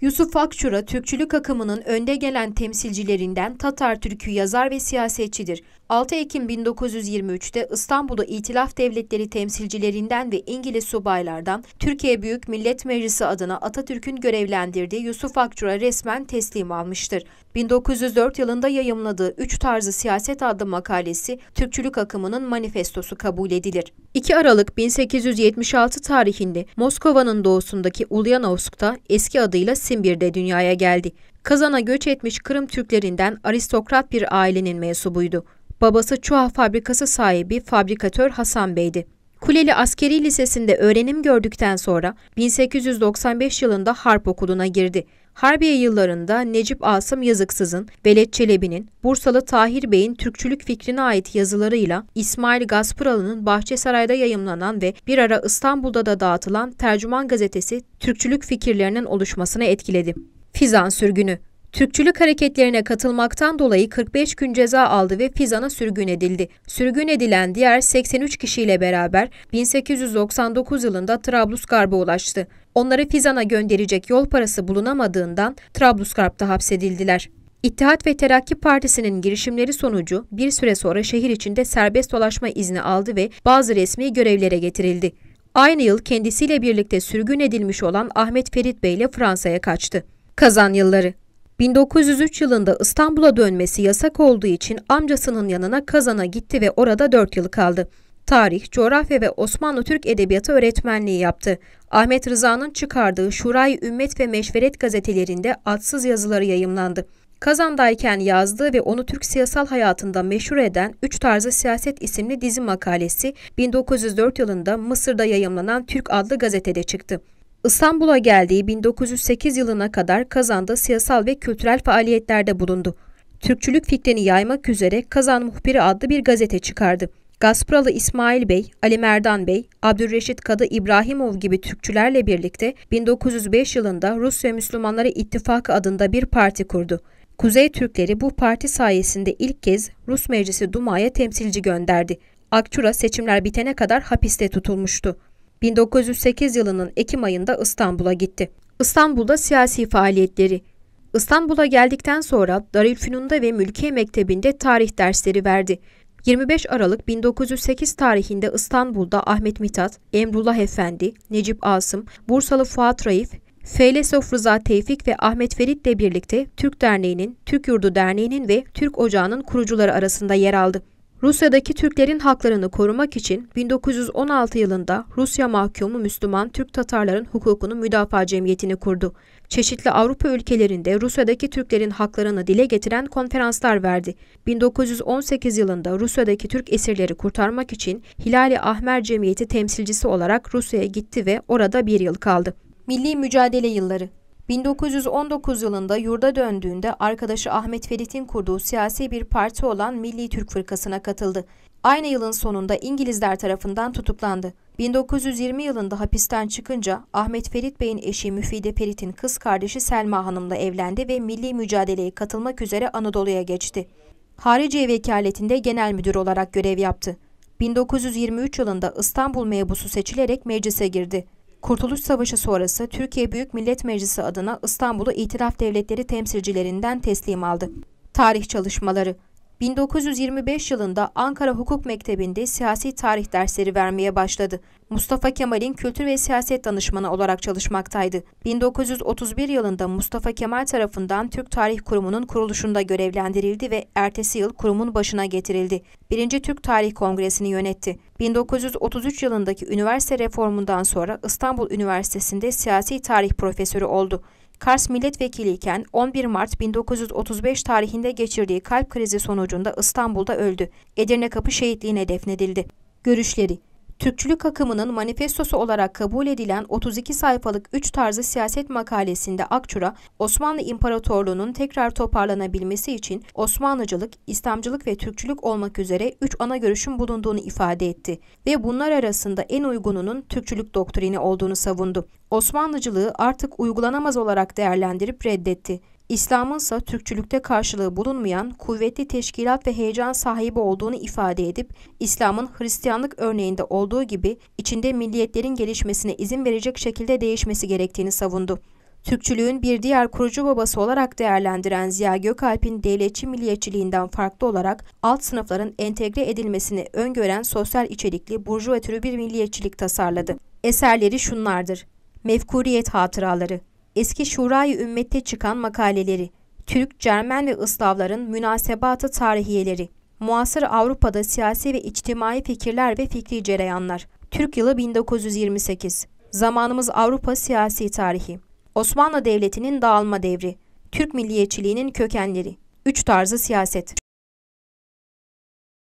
Yusuf Akçura, Türkçülük akımının önde gelen temsilcilerinden Tatar Türk'ü yazar ve siyasetçidir. 6 Ekim 1923'te İstanbul'da İtilaf Devletleri temsilcilerinden ve İngiliz subaylardan Türkiye Büyük Millet Meclisi adına Atatürk'ün görevlendirdiği Yusuf Akçur'a resmen teslim almıştır. 1904 yılında yayımladığı Üç Tarzı Siyaset adlı makalesi Türkçülük akımının manifestosu kabul edilir. 2 Aralık 1876 tarihinde Moskova'nın doğusundaki Ulyanovsk'ta eski adıyla Simbir'de dünyaya geldi. Kazan'a göç etmiş Kırım Türklerinden aristokrat bir ailenin mensubuydu. Babası Çuha fabrikası sahibi fabrikatör Hasan Bey'di. Kuleli Askeri Lisesi'nde öğrenim gördükten sonra 1895 yılında harp okuluna girdi. Harbiye yıllarında Necip Asım Yazıksız'ın, Velet Çelebi'nin, Bursalı Tahir Bey'in Türkçülük fikrine ait yazılarıyla İsmail Gaspıralı'nın Bahçesaray'da yayımlanan ve bir ara İstanbul'da da dağıtılan Tercüman Gazetesi Türkçülük fikirlerinin oluşmasına etkiledi. Fizan sürgünü Türkçülük hareketlerine katılmaktan dolayı 45 gün ceza aldı ve Fizan'a sürgün edildi. Sürgün edilen diğer 83 kişiyle beraber 1899 yılında Trablusgarb'a ulaştı. Onları Fizan'a gönderecek yol parası bulunamadığından Trablusgarb'da hapsedildiler. İttihat ve Terakki Partisi'nin girişimleri sonucu bir süre sonra şehir içinde serbest dolaşma izni aldı ve bazı resmi görevlere getirildi. Aynı yıl kendisiyle birlikte sürgün edilmiş olan Ahmet Ferit Bey ile Fransa'ya kaçtı. Kazan yılları 1903 yılında İstanbul'a dönmesi yasak olduğu için amcasının yanına Kazan'a gitti ve orada 4 yıl kaldı. Tarih, coğrafya ve Osmanlı-Türk edebiyatı öğretmenliği yaptı. Ahmet Rıza'nın çıkardığı Şuray Ümmet ve Meşveret gazetelerinde adsız yazıları yayımlandı. Kazan'dayken yazdığı ve onu Türk siyasal hayatında meşhur eden Üç Tarzı Siyaset isimli dizi makalesi 1904 yılında Mısır'da yayımlanan Türk adlı gazetede çıktı. İstanbul'a geldiği 1908 yılına kadar Kazan'da siyasal ve kültürel faaliyetlerde bulundu. Türkçülük fikrini yaymak üzere Kazan Muhbiri adlı bir gazete çıkardı. Gaspıralı İsmail Bey, Ali Merdan Bey, Abdülreşit Kadı İbrahimov gibi Türkçülerle birlikte 1905 yılında Rusya Müslümanları İttifakı adında bir parti kurdu. Kuzey Türkleri bu parti sayesinde ilk kez Rus Meclisi Duma'ya temsilci gönderdi. Akçura seçimler bitene kadar hapiste tutulmuştu. 1908 yılının Ekim ayında İstanbul'a gitti. İstanbul'da siyasi faaliyetleri İstanbul'a geldikten sonra Darülfünun'da ve Mülkiye Mektebi'nde tarih dersleri verdi. 25 Aralık 1908 tarihinde İstanbul'da Ahmet Mithat, Emrullah Efendi, Necip Asım, Bursalı Fuat Raif, Feylesof Rıza Tevfik ve Ahmet Ferit ile birlikte Türk Derneği'nin, Türk Yurdu Derneği'nin ve Türk Ocağı'nın kurucuları arasında yer aldı. Rusya'daki Türklerin haklarını korumak için 1916 yılında Rusya mahkumu Müslüman Türk Tatarların hukukunu müdafaa cemiyetini kurdu. Çeşitli Avrupa ülkelerinde Rusya'daki Türklerin haklarını dile getiren konferanslar verdi. 1918 yılında Rusya'daki Türk esirleri kurtarmak için Hilali Ahmer Cemiyeti temsilcisi olarak Rusya'ya gitti ve orada bir yıl kaldı. Milli Mücadele Yılları 1919 yılında yurda döndüğünde arkadaşı Ahmet Ferit'in kurduğu siyasi bir parti olan Milli Türk Fırkası'na katıldı. Aynı yılın sonunda İngilizler tarafından tutuklandı. 1920 yılında hapisten çıkınca Ahmet Ferit Bey'in eşi Müfide Ferit'in kız kardeşi Selma Hanım'la evlendi ve milli mücadeleye katılmak üzere Anadolu'ya geçti. Hariciye Vekaletinde genel müdür olarak görev yaptı. 1923 yılında İstanbul mebusu seçilerek meclise girdi. Kurtuluş Savaşı sonrası Türkiye Büyük Millet Meclisi adına İstanbul'u İtilaf Devletleri temsilcilerinden teslim aldı. Tarih çalışmaları 1925 yılında Ankara Hukuk Mektebi'nde siyasi tarih dersleri vermeye başladı. Mustafa Kemal'in kültür ve siyaset danışmanı olarak çalışmaktaydı. 1931 yılında Mustafa Kemal tarafından Türk Tarih Kurumu'nun kuruluşunda görevlendirildi ve ertesi yıl kurumun başına getirildi. Birinci Türk Tarih Kongresi'ni yönetti. 1933 yılındaki üniversite reformundan sonra İstanbul Üniversitesi'nde siyasi tarih profesörü oldu. Kars milletvekiliyken 11 Mart 1935 tarihinde geçirdiği kalp krizi sonucunda İstanbul'da öldü. Edirne Kapı şehitliğine defnedildi. Görüşleri Türkçülük akımının manifestosu olarak kabul edilen 32 sayfalık 3 tarzı siyaset makalesinde Akçura, Osmanlı İmparatorluğu'nun tekrar toparlanabilmesi için Osmanlıcılık, İslamcılık ve Türkçülük olmak üzere 3 ana görüşün bulunduğunu ifade etti ve bunlar arasında en uygununun Türkçülük doktrini olduğunu savundu. Osmanlıcılığı artık uygulanamaz olarak değerlendirip reddetti. İslam'ınsa Türkçülükte karşılığı bulunmayan kuvvetli teşkilat ve heyecan sahibi olduğunu ifade edip İslam'ın Hristiyanlık örneğinde olduğu gibi içinde milliyetlerin gelişmesine izin verecek şekilde değişmesi gerektiğini savundu. Türkçülüğün bir diğer kurucu babası olarak değerlendiren Ziya Gökalp'in devletçi milliyetçiliğinden farklı olarak alt sınıfların entegre edilmesini öngören sosyal içerikli burjuva türü bir milliyetçilik tasarladı. Eserleri şunlardır. Mefkuriyet hatıraları, eski Şurayı Ümmet'te çıkan makaleleri, Türk, Cermen ve Islavların münasebatı tarihiyeleri, muasır Avrupa'da siyasi ve içtimai fikirler ve fikri cereyanlar, Türk yılı 1928, zamanımız Avrupa siyasi tarihi, Osmanlı Devleti'nin dağılma devri, Türk milliyetçiliğinin kökenleri, üç tarzı siyaset.